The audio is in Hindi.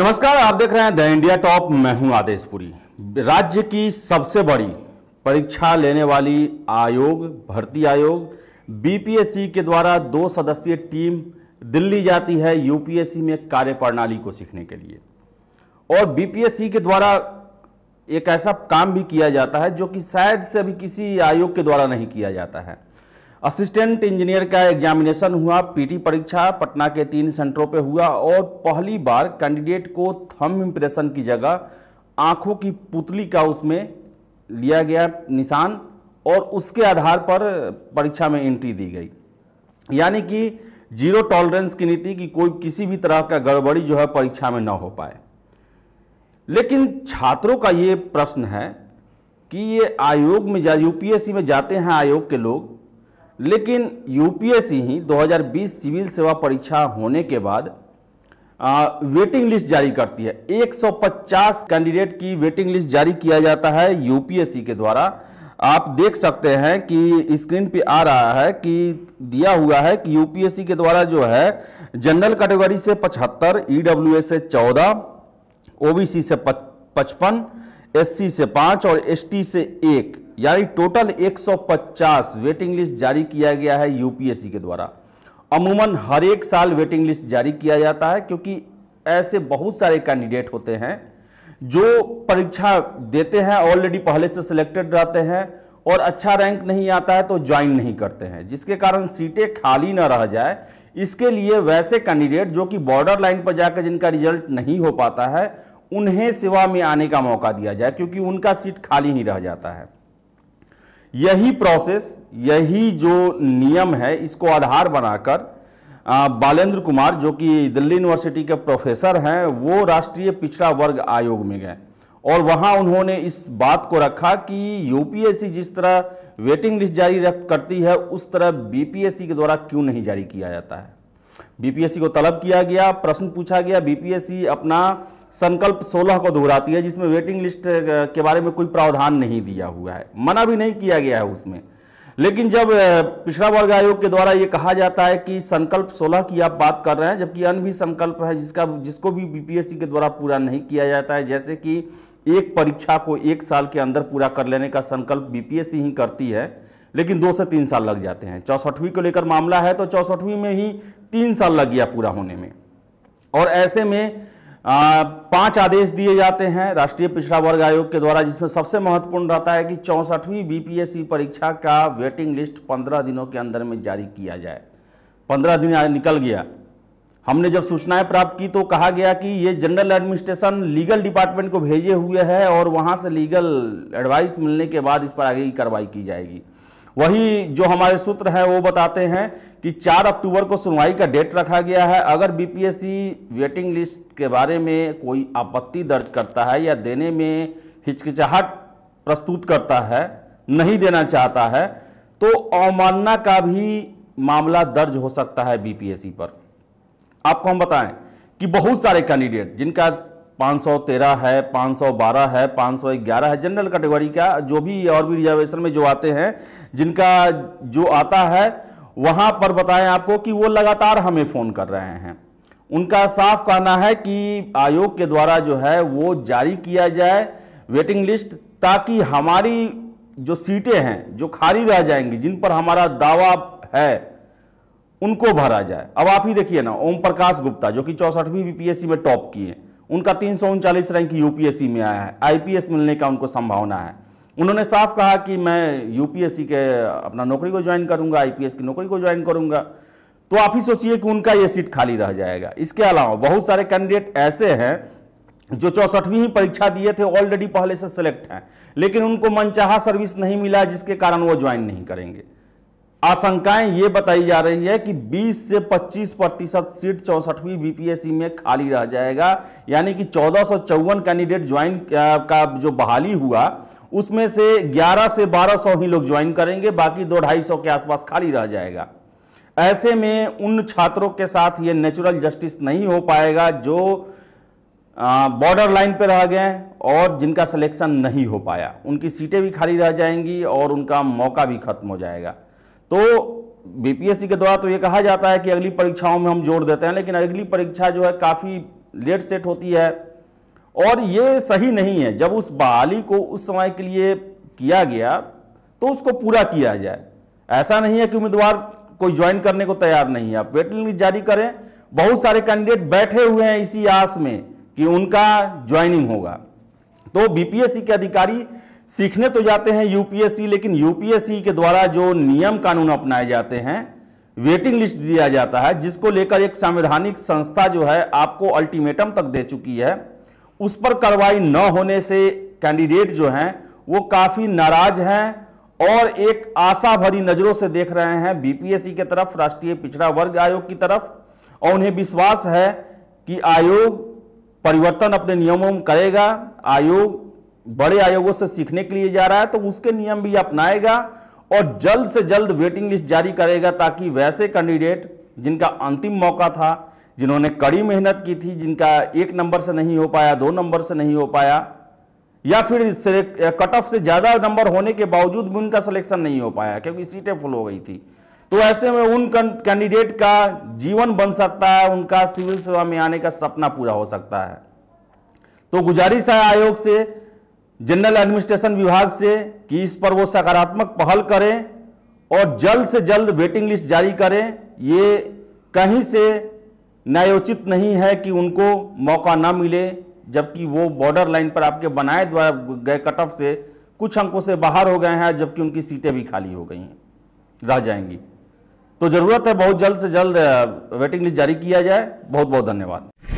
नमस्कार आप देख रहे हैं द इंडिया टॉप मैं हूं आदेशपुरी राज्य की सबसे बड़ी परीक्षा लेने वाली आयोग भर्ती आयोग बीपीएससी के द्वारा दो सदस्यीय टीम दिल्ली जाती है यूपीएससी में कार्य प्रणाली को सीखने के लिए और बीपीएससी के द्वारा एक ऐसा काम भी किया जाता है जो कि शायद से अभी किसी आयोग के द्वारा नहीं किया जाता है असिस्टेंट इंजीनियर का एग्जामिनेशन हुआ पीटी परीक्षा पटना के तीन सेंटरों पे हुआ और पहली बार कैंडिडेट को थम इम्प्रेशन की जगह आंखों की पुतली का उसमें लिया गया निशान और उसके आधार पर परीक्षा में एंट्री दी गई यानी कि जीरो टॉलरेंस की नीति कि कोई किसी भी तरह का गड़बड़ी जो है परीक्षा में ना हो पाए लेकिन छात्रों का ये प्रश्न है कि ये आयोग में जा यूपीएससी में जाते हैं आयोग के लोग लेकिन यूपीएससी ही 2020 सिविल सेवा परीक्षा होने के बाद आ, वेटिंग लिस्ट जारी करती है 150 कैंडिडेट की वेटिंग लिस्ट जारी किया जाता है यूपीएससी के द्वारा आप देख सकते हैं कि स्क्रीन पे आ रहा है कि दिया हुआ है कि यूपीएससी के द्वारा जो है जनरल कैटेगरी से 75, ईडब्ल्यू से 14, ओबीसी से पचपन एससी से 5 और एसटी से एक यानी टोटल 150 वेटिंग लिस्ट जारी किया गया है यूपीएससी के द्वारा अमूमन हर एक साल वेटिंग लिस्ट जारी किया जाता है क्योंकि ऐसे बहुत सारे कैंडिडेट होते हैं जो परीक्षा देते हैं ऑलरेडी पहले से सिलेक्टेड रहते हैं और अच्छा रैंक नहीं आता है तो ज्वाइन नहीं करते हैं जिसके कारण सीटें खाली ना रह जाए इसके लिए वैसे कैंडिडेट जो कि बॉर्डर लाइन पर जाकर जिनका रिजल्ट नहीं हो पाता है उन्हें सेवा में आने का मौका दिया जाए क्योंकि उनका सीट खाली ही रह जाता है यही प्रोसेस यही जो नियम है इसको आधार बनाकर बालेंद्र कुमार जो कि दिल्ली यूनिवर्सिटी के प्रोफेसर हैं वो राष्ट्रीय पिछड़ा वर्ग आयोग में गए और वहाँ उन्होंने इस बात को रखा कि यूपीएससी जिस तरह वेटिंग लिस्ट जारी करती है उस तरह बीपीएससी के द्वारा क्यों नहीं जारी किया जाता है बीपीएससी को तलब किया गया प्रश्न पूछा गया बीपीएससी अपना संकल्प 16 को दोहराती है जिसमें वेटिंग लिस्ट के बारे में कोई प्रावधान नहीं दिया हुआ है मना भी नहीं किया गया है उसमें लेकिन जब पिछड़ा वर्ग आयोग के द्वारा ये कहा जाता है कि संकल्प 16 की आप बात कर रहे हैं जबकि अन्य भी संकल्प है जिसका जिसको भी बीपीएससी के द्वारा पूरा नहीं किया जाता है जैसे कि एक परीक्षा को एक साल के अंदर पूरा कर लेने का संकल्प बीपीएससी ही करती है लेकिन दो से तीन साल लग जाते हैं चौसठवीं को लेकर मामला है तो चौसठवीं में ही तीन साल लग गया पूरा होने में और ऐसे में आ, पांच आदेश दिए जाते हैं राष्ट्रीय पिछड़ा वर्ग आयोग के द्वारा जिसमें सबसे महत्वपूर्ण रहता है कि चौंसठवीं बीपीएससी परीक्षा का वेटिंग लिस्ट पंद्रह दिनों के अंदर में जारी किया जाए पंद्रह दिन निकल गया हमने जब सूचनाएं प्राप्त की तो कहा गया कि ये जनरल एडमिनिस्ट्रेशन लीगल डिपार्टमेंट को भेजे हुए है और वहाँ से लीगल एडवाइस मिलने के बाद इस पर आगे की कार्रवाई की जाएगी वही जो हमारे सूत्र हैं वो बताते हैं कि 4 अक्टूबर को सुनवाई का डेट रखा गया है अगर बीपीएससी वेटिंग लिस्ट के बारे में कोई आपत्ति दर्ज करता है या देने में हिचकिचाहट प्रस्तुत करता है नहीं देना चाहता है तो अवमानना का भी मामला दर्ज हो सकता है बीपीएससी पर आपको हम बताएं कि बहुत सारे कैंडिडेट जिनका 513 है 512 है 511 है जनरल कैटेगरी का जो भी और भी रिजर्वेशन में जो आते हैं जिनका जो आता है वहाँ पर बताएं आपको कि वो लगातार हमें फ़ोन कर रहे हैं उनका साफ कहना है कि आयोग के द्वारा जो है वो जारी किया जाए वेटिंग लिस्ट ताकि हमारी जो सीटें हैं जो खाली रह जाएंगी जिन पर हमारा दावा है उनको भरा जाए अब आप ही देखिए ना ओम प्रकाश गुप्ता जो कि चौसठवीं बीपीएससी में टॉप किए उनका तीन रैंक यूपीएससी में आया है आईपीएस मिलने का उनको संभावना है उन्होंने साफ कहा कि मैं यूपीएससी के अपना नौकरी को ज्वाइन करूंगा आईपीएस की नौकरी को ज्वाइन करूंगा तो आप ही सोचिए कि उनका ये सीट खाली रह जाएगा इसके अलावा बहुत सारे कैंडिडेट ऐसे हैं जो चौसठवीं ही परीक्षा दिए थे ऑलरेडी पहले से सिलेक्ट हैं लेकिन उनको मनचाहा सर्विस नहीं मिला जिसके कारण वो ज्वाइन नहीं करेंगे आशंकाएं ये बताई जा रही है कि 20 से 25 प्रतिशत सीट चौंसठवीं बीपीएससी में खाली रह जाएगा यानी कि चौदह कैंडिडेट ज्वाइन का जो बहाली हुआ उसमें से 11 से 1200 ही लोग ज्वाइन करेंगे बाकी दो ढाई सौ के आसपास खाली रह जाएगा ऐसे में उन छात्रों के साथ ये नेचुरल जस्टिस नहीं हो पाएगा जो बॉर्डर लाइन पर रह गए और जिनका सिलेक्शन नहीं हो पाया उनकी सीटें भी खाली रह जाएंगी और उनका मौका भी खत्म हो जाएगा तो बीपीएससी के द्वारा तो ये कहा जाता है कि अगली परीक्षाओं में हम जोड़ देते हैं लेकिन अगली परीक्षा जो है काफ़ी लेट सेट होती है और ये सही नहीं है जब उस बहाली को उस समय के लिए किया गया तो उसको पूरा किया जाए ऐसा नहीं है कि उम्मीदवार कोई ज्वाइन करने को तैयार नहीं है आप वेटिंग लिस्ट जारी करें बहुत सारे कैंडिडेट बैठे हुए हैं इसी आस में कि उनका ज्वाइनिंग होगा तो बीपीएससी के अधिकारी सीखने तो जाते हैं यूपीएससी लेकिन यूपीएससी के द्वारा जो नियम कानून अपनाए जाते हैं वेटिंग लिस्ट दिया जाता है जिसको लेकर एक संवैधानिक संस्था जो है आपको अल्टीमेटम तक दे चुकी है उस पर कार्रवाई न होने से कैंडिडेट जो हैं वो काफ़ी नाराज हैं और एक आशा भरी नज़रों से देख रहे हैं बीपीएससी के तरफ राष्ट्रीय पिछड़ा वर्ग आयोग की तरफ और उन्हें विश्वास है कि आयोग परिवर्तन अपने नियमों में करेगा आयोग बड़े आयोगों से सीखने के लिए जा रहा है तो उसके नियम भी अपनाएगा और जल्द से जल्द वेटिंग लिस्ट जारी करेगा ताकि वैसे कैंडिडेट जिनका अंतिम मौका था जिन्होंने कड़ी मेहनत की थी जिनका एक नंबर से नहीं हो पाया दो नंबर से नहीं हो पाया या फिर कट ऑफ से ज़्यादा नंबर होने के बावजूद भी उनका सिलेक्शन नहीं हो पाया क्योंकि सीटें फुल हो गई थी तो ऐसे में उन कैंडिडेट का जीवन बन सकता है उनका सिविल सेवा में आने का सपना पूरा हो सकता है तो गुजारिश है आयोग से जनरल एडमिनिस्ट्रेशन विभाग से कि इस पर वो सकारात्मक पहल करें और जल्द से जल्द वेटिंग लिस्ट जारी करें ये कहीं से न्यायोचित नहीं है कि उनको मौका ना मिले जबकि वो बॉर्डर लाइन पर आपके बनाए द्वारा गए कट ऑफ से कुछ अंकों से बाहर हो गए हैं जबकि उनकी सीटें भी खाली हो गई हैं रह जाएंगी तो ज़रूरत है बहुत जल्द से जल्द वेटिंग लिस्ट जारी किया जाए बहुत बहुत धन्यवाद